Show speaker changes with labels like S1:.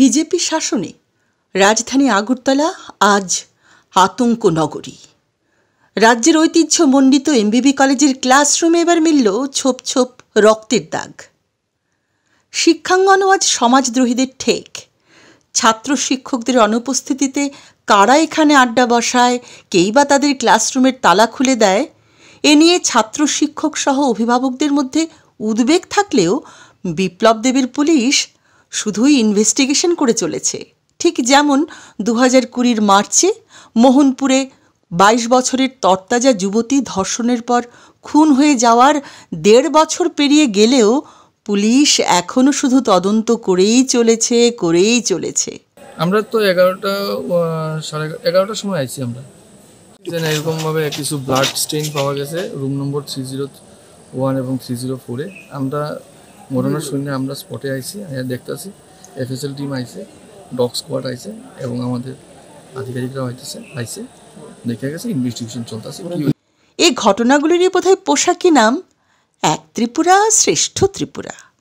S1: BJP শাসনে রাজধানী আগরতলা আজ আতঙ্ক নগরী রাজ্যের ঐতিহ্যমণ্ডিত এমবিবি কলেজের ক্লাসরুমে এবার মিলল ছোপ ছোপ রক্তের দাগ শিক্ষাঙ্গনও আজ সমাজদ্রোহীদের ঠেক ছাত্র শিক্ষকদের অনুপস্থিতিতে কারা এখানে আড্ডা বসায় কেই বা তাদের ক্লাসরুমের তালা খুলে দেয় এ নিয়ে ছাত্র শিক্ষক সহ অভিভাবকদের মধ্যে উদ্বেগ থাকলেও বিপ্লব দেবের পুলিশ শুধুই ইনভেস্টিগেশন করে চলেছে ঠিক যেমন দু হাজার কুড়ির মার্চে মোহনপুরে বাইশ বছরের তরতাজা যুবতী ধর্ষণের পর খুন হয়ে যাওয়ার দেড় বছর পেরিয়ে গেলেও পুলিশ এখনও শুধু তদন্ত করেই চলেছে করেই চলেছে
S2: আমরা তো এগারোটা সাড়ে এগারোটার সময় আইছি আমরা যেন এরকমভাবে কিছু ব্লাড স্টেইন পাওয়া গেছে room number three zero one এবং থ্রি জিরো ফোরে আমরা ঘটনা শুনে আমরা স্পটে আইছি দেখতেছি এফএসএল টিম আইসে ডগ স্কোয়াড আইসে এবং আমাদের আধিকারিকরাও আইতেছে আইসে দেখে গেছে ইনভেস্টিগেশন চলতেছে
S1: এই ঘটনাগুলিরই বোধহয় পোশাকি নাম এক ত্রিপুরা শ্রেষ্ঠ ত্রিপুরা